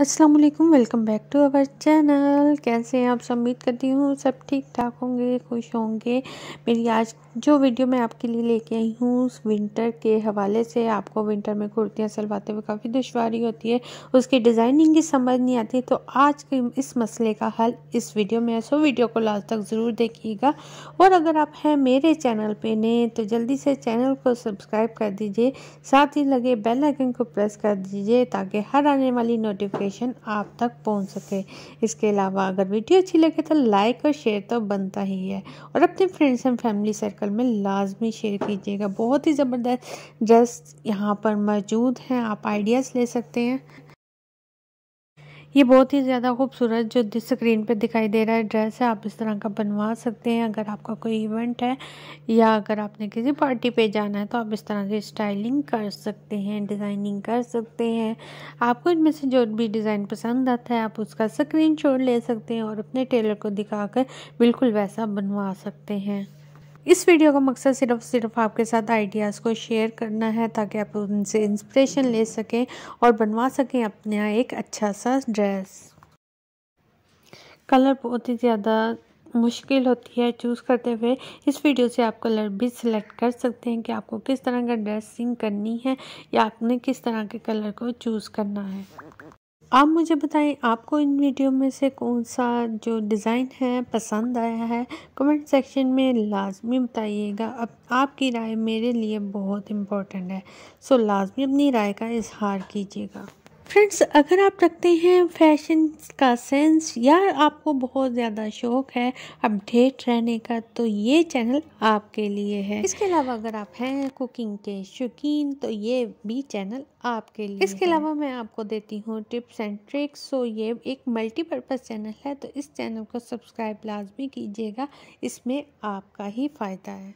अस्सलाम वालेकुम welcome back to our channel कैसे हैं आप सब उम्मीद करती हूँ सब ठीक ठाक होंगे खुश होंगे मेरी आज जो वीडियो मैं आपके लिए लेके आई हूँ उस विंटर के हवाले से आपको विंटर में कुर्तियाँ सिलवाते हुए काफ़ी दुशारी होती है उसकी डिज़ाइनिंग की समझ नहीं आती तो आज के इस मसले का हल इस वीडियो में है सो वीडियो को लास्ट तक ज़रूर देखिएगा और अगर आप हैं मेरे चैनल पर नए तो जल्दी से चैनल को सब्सक्राइब कर दीजिए साथ ही लगे बेल आइकन को प्रेस कर दीजिए ताकि हर आने वाली नोटिफिकेशन इन्फॉर्मेशन आप तक पहुंच सके इसके अलावा अगर वीडियो अच्छी लगे तो लाइक और शेयर तो बनता ही है और अपने फ्रेंड्स एंड फैमिली सर्कल में लाजमी शेयर कीजिएगा बहुत ही ज़बरदस्त ड्रेस यहाँ पर मौजूद हैं आप आइडियाज़ ले सकते हैं ये बहुत ही ज़्यादा खूबसूरत जो स्क्रीन पे दिखाई दे रहा है ड्रेस है आप इस तरह का बनवा सकते हैं अगर आपका कोई इवेंट है या अगर आपने किसी पार्टी पे जाना है तो आप इस तरह की स्टाइलिंग कर सकते हैं डिज़ाइनिंग कर सकते हैं आपको इनमें से जो भी डिज़ाइन पसंद आता है आप उसका स्क्रीन ले सकते हैं और अपने टेलर को दिखा कर बिल्कुल वैसा बनवा सकते हैं इस वीडियो का मकसद सिर्फ सिर्फ आपके साथ आइडियाज़ को शेयर करना है ताकि आप उनसे इंस्पिरेशन ले सकें और बनवा सकें अपना एक अच्छा सा ड्रेस कलर बहुत ही ज़्यादा मुश्किल होती है चूज़ करते हुए इस वीडियो से आप कलर भी सिलेक्ट कर सकते हैं कि आपको किस तरह का ड्रेसिंग करनी है या आपने किस तरह के कलर को चूज़ करना है आप मुझे बताएं आपको इन वीडियो में से कौन सा जो डिज़ाइन है पसंद आया है कमेंट सेक्शन में लाजमी बताइएगा अब आपकी राय मेरे लिए बहुत इम्पोर्टेंट है सो लाजमी अपनी राय का इजहार कीजिएगा फ्रेंड्स अगर आप रखते हैं फैशन का सेंस या आपको बहुत ज़्यादा शौक है अपडेट रहने का तो ये चैनल आपके लिए है इसके अलावा अगर आप हैं कुकिंग के शौकीन तो ये भी चैनल आपके लिए इसके अलावा मैं आपको देती हूँ टिप्स एंड ट्रिक्स सो ये एक मल्टीपर्पज़ चैनल है तो इस चैनल को सब्सक्राइब लाजमी कीजिएगा इसमें आपका ही फ़ायदा है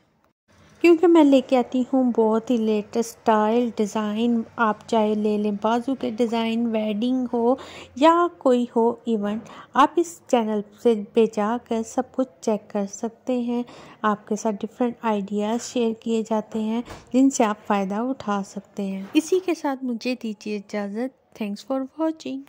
क्योंकि मैं लेके आती हूँ बहुत ही लेटेस्ट स्टाइल डिज़ाइन आप चाहे ले लें बाजू के डिज़ाइन वेडिंग हो या कोई हो इवेंट आप इस चैनल से पे जाकर सब कुछ चेक कर सकते हैं आपके साथ डिफरेंट आइडियाज़ शेयर किए जाते हैं जिनसे आप फ़ायदा उठा सकते हैं इसी के साथ मुझे दीजिए इजाज़त थैंक्स फॉर वॉचिंग